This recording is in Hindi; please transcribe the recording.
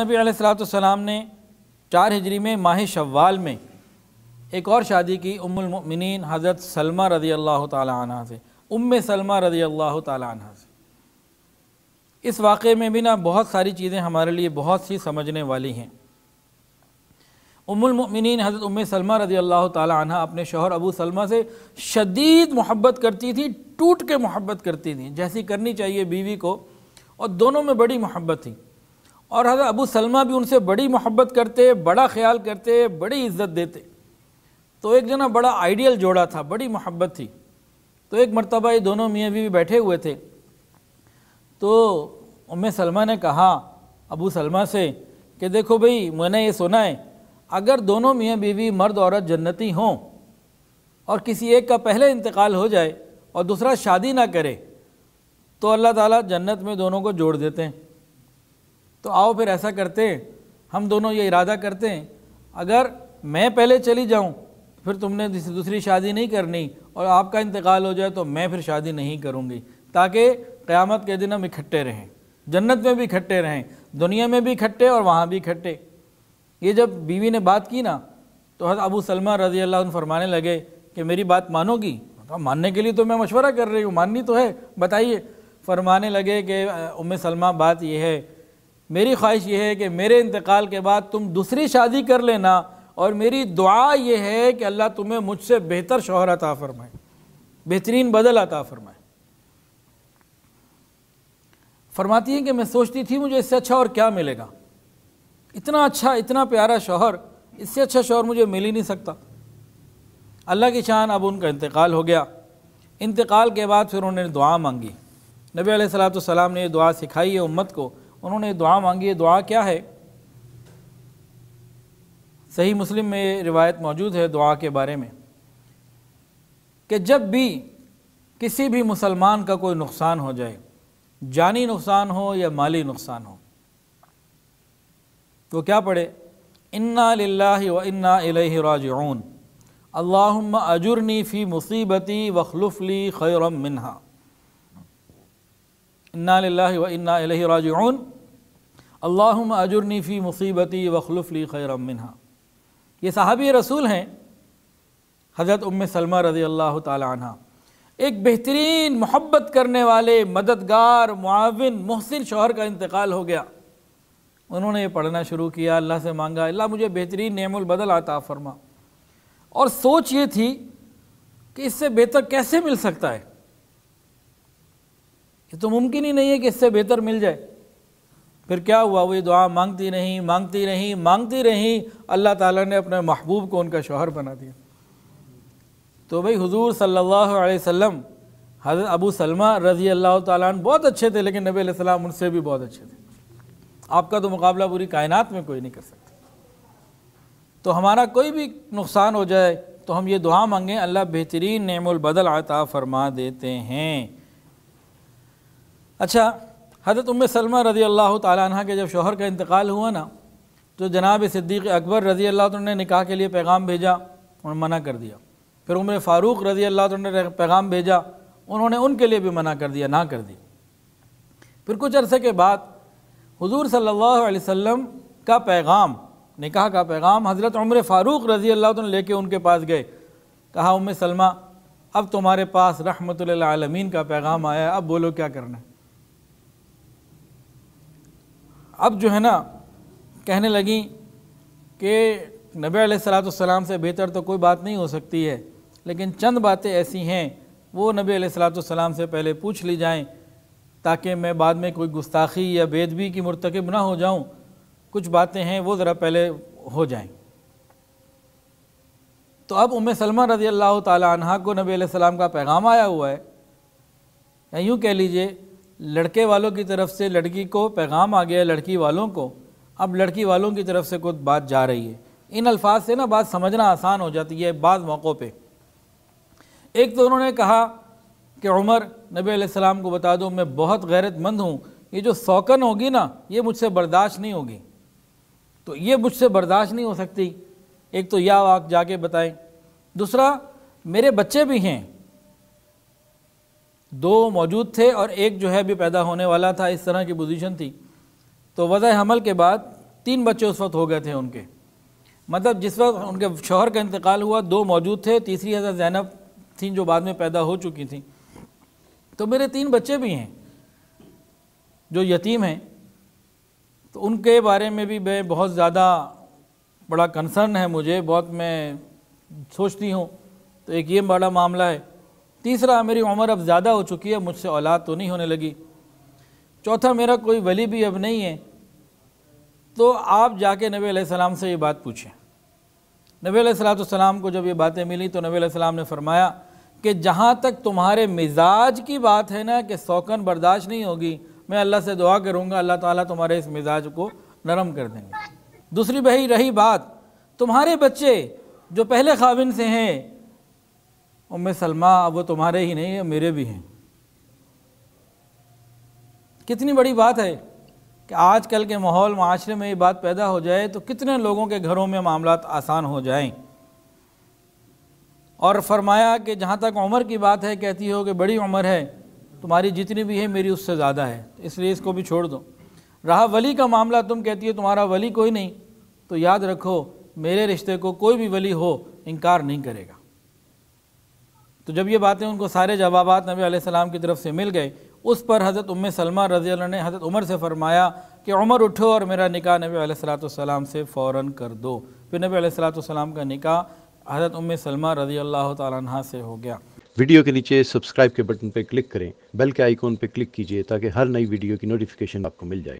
नबी सलाम ने चार हिजरी में माह शवाल में एक और शादी की उम्मिन हज़रत सलमा रजी अल्लाह तह से उम सलमा रज़ी अल्लाह तह से इस वाक़े में भी ना बहुत सारी चीज़ें हमारे लिए बहुत सी समझने वाली हैं उम्मिन हज़रत उम सलमा रजी अल्लाह तह अपने शोहर अबू सलमा से शदीद मोहब्बत करती थी टूट के मोहब्बत करती थी जैसी करनी चाहिए बीवी को और दोनों में बड़ी मोहब्बत थी और हज़रत अबू सलमा भी उनसे बड़ी मोहब्बत करते बड़ा ख्याल करते बड़ी इज्जत देते तो एक जना बड़ा आइडियल जोड़ा था बड़ी मोहब्बत थी तो एक मरतबा ये दोनों मियाँ भी बैठे हुए थे तो उम सलमा ने कहा अबू सलमा से कि देखो भाई मैंने ये सुना है अगर दोनों मियाँ बीवी मर्द औरत जन्नती हों और किसी एक का पहले इंतकाल हो जाए और दूसरा शादी ना करे तो अल्लाह ताला जन्नत में दोनों को जोड़ देते हैं तो आओ फिर ऐसा करते हम दोनों ये इरादा करते हैं अगर मैं पहले चली जाऊं फिर तुमने दूसरी शादी नहीं करनी और आपका इंतकाल हो जाए तो मैं फिर शादी नहीं करूंगी ताकि क़्यामत के दिन हम इकट्ठे रहें जन्नत में भी इकट्ठे रहें दुनिया में भी इकट्ठे और वहाँ भी इकट्ठे ये जब बीवी ने बात की ना तो हज़रत अबू सलमा रजी अल्लाह फरमाने लगे कि मेरी बात मानोगी तो मानने के लिए तो मैं मशवरा कर रही हूँ माननी तो है बताइए फरमाने लगे कि उम्म सलमा बात यह है मेरी ख्वाहिश यह है कि मेरे इंतकाल के बाद तुम दूसरी शादी कर लेना और मेरी दुआ ये है कि अल्लाह तुम्हें मुझसे बेहतर शोहर अता फरमाए बेहतरीन बदल अता फरमाए फरमाती हैं कि मैं सोचती थी मुझे इससे अच्छा और क्या मिलेगा इतना अच्छा इतना प्यारा शोहर इससे अच्छा शोहर मुझे मिल ही नहीं सकता अल्लाह की शान अब उनका इंतकाल हो गया इंतकाल के बाद फिर उन्होंने दुआ मांगी नबी सलाम ने दुआ सिखाई है उम्मत को उन्होंने दुआ मांगी है दुआ क्या है सही मुस्लिम में रिवायत मौजूद है दुआ के बारे में कि जब भी किसी भी मुसलमान का कोई नुकसान हो जाए जानी नुकसान हो या माली नुकसान हो तो क्या पढ़े इन्ना लाला व इन्ना राजून अजुरनी फ़ी मुसीबती वखलुफली खैरम मिनहा इन्ना व इन्ना राजिऊन अल्लाम अजुरनी फ़ी मुसीबती ली खैरम मिन्हा ये साहबी रसूल हैं हज़रत उम सलमा रज़ी अल्लाह तहा एक बेहतरीन मोहब्बत करने वाले मददगार मुआविन मोहसिन शोहर का इंतकाल हो गया उन्होंने ये पढ़ना शुरू किया अल्लाह से मांगा अल्लाह मुझे बेहतरीन बदल आता फरमा और सोच ये थी कि इससे बेहतर कैसे मिल सकता है ये तो मुमकिन ही नहीं है कि इससे बेहतर मिल जाए फिर क्या हुआ वो ये दुआ मांगती रहीं मांगती रहीं मांगती रहीं अल्लाह ताला ने अपने महबूब को उनका शोहर बना दिया तो भाई हुजूर सल्लल्लाहु अलैहि वसल्लम हज़रत अबू सलमा रज़ी अल्लाह ताला बहुत अच्छे थे लेकिन नबी सलाम उनसे भी बहुत अच्छे थे आपका तो मुकाबला पूरी कायनात में कोई नहीं कर सकता तो हमारा कोई भी नुकसान हो जाए तो हम ये दुआ मांगें अल्लाह बेहतरीन नेमुल बदल आता फरमा देते हैं अच्छा हज़रत उम सलमा रज़ी अल्लाह तह के जब शोहर का इंतकाल हुआ ना तो जनाब सिद्दीक़ अकबर रज़ी अल्लाह ने निकाह के लिए पैगाम भेजा उन्होंने मना कर दिया फिर उम्र फ़ारूक रज़ी अल्लाह ने पैगाम भेजा उन्होंने उनके लिए भी मना कर दिया ना कर दिया फिर कुछ अरसे के बाद हजूर सल्ला वम का पैगाम निकाह का पैगाम हज़रत उम्र फ़ारूक रज़ी अल्लाह ले लेके उनके पास गए कहा उम सलमा अब तुम्हारे पास रहमत का पैगाम आया अब बोलो क्या करना है अब जो है ना कहने लगी कि नबी सलाम से बेहतर तो कोई बात नहीं हो सकती है लेकिन चंद बातें ऐसी हैं वो नबी सलाम से पहले पूछ ली जाएं ताकि मैं बाद में कोई गुस्ताखी या बेदबी की मरतकब ना हो जाऊं कुछ बातें हैं वो ज़रा पहले हो जाएं तो अब उम सलमा रज़ी अल्लाह तह को नबी सलाम का पैगाम आया हुआ है या यूँ कह लीजिए लड़के वालों की तरफ से लड़की को पैगाम आ गया लड़की वालों को अब लड़की वालों की तरफ से कुछ बात जा रही है इन अल्फाज से ना बात समझना आसान हो जाती है बाद मौक़ों पे एक तो उन्होंने कहा कि उमर नबी सलाम को बता दो मैं बहुत गैरतमंद हूँ ये जो सौकन होगी ना ये मुझसे बर्दाश्त नहीं होगी तो ये मुझसे बर्दाश्त नहीं हो सकती एक तो यह आप जाके बताएं दूसरा मेरे बच्चे भी हैं दो मौजूद थे और एक जो है अभी पैदा होने वाला था इस तरह की पोजीशन थी तो वज़ हमल के बाद तीन बच्चे उस वक्त हो गए थे उनके मतलब जिस वक्त उनके शोहर का इंतकाल हुआ दो मौजूद थे तीसरी हज़रत जैनब थी जो बाद में पैदा हो चुकी थी तो मेरे तीन बच्चे भी हैं जो यतीम हैं तो उनके बारे में भी मैं बहुत ज़्यादा बड़ा कंसर्न है मुझे बहुत मैं सोचती हूँ तो एक ये बड़ा मामला है तीसरा मेरी उम्र अब ज़्यादा हो चुकी है मुझसे औलाद तो नहीं होने लगी चौथा मेरा कोई वली भी अब नहीं है तो आप जाके नबी सलाम से ये बात पूछें नबी तो सलाम को जब ये बातें मिली तो नबी सलाम ने फरमाया कि जहाँ तक तुम्हारे मिजाज की बात है ना कि सौकन बर्दाश्त नहीं होगी मैं अल्लाह से दुआ करूँगा अल्लाह ताला तुम्हारे इस मिजाज को नरम कर देंगे दूसरी बही रही बात तुम्हारे बच्चे जो पहले खाविन से हैं उम्म सलमा अब वो तुम्हारे ही नहीं है मेरे भी हैं कितनी बड़ी बात है कि आजकल के माहौल माशरे में ये बात पैदा हो जाए तो कितने लोगों के घरों में मामला आसान हो जाएं और फरमाया कि जहाँ तक उम्र की बात है कहती हो कि बड़ी उम्र है तुम्हारी जितनी भी है मेरी उससे ज़्यादा है तो इसलिए इसको भी छोड़ दो रहा वली का मामला तुम कहती हो तुम्हारा वली कोई नहीं तो याद रखो मेरे रिश्ते को कोई भी वली हो इनकार नहीं करेगा तो जब ये बातें उनको सारे जवाब नबी सलाम की तरफ से मिल गए उस पर हज़रत उम सलमा रजी ने हज़रत उमर से फ़रमाया कि उमर उठो और मेरा निका नबी सलाम से फ़ौर कर दो फिर नबी सलाम का निका हज़रत उम सलमा रजी अल्लाह तह से हो गया वीडियो के नीचे सब्सक्राइब के बटन पर क्लिक करें बेल के आइकॉन पर क्लिक कीजिए ताकि हर नई वीडियो की नोटिफिकेशन आपको मिल जाए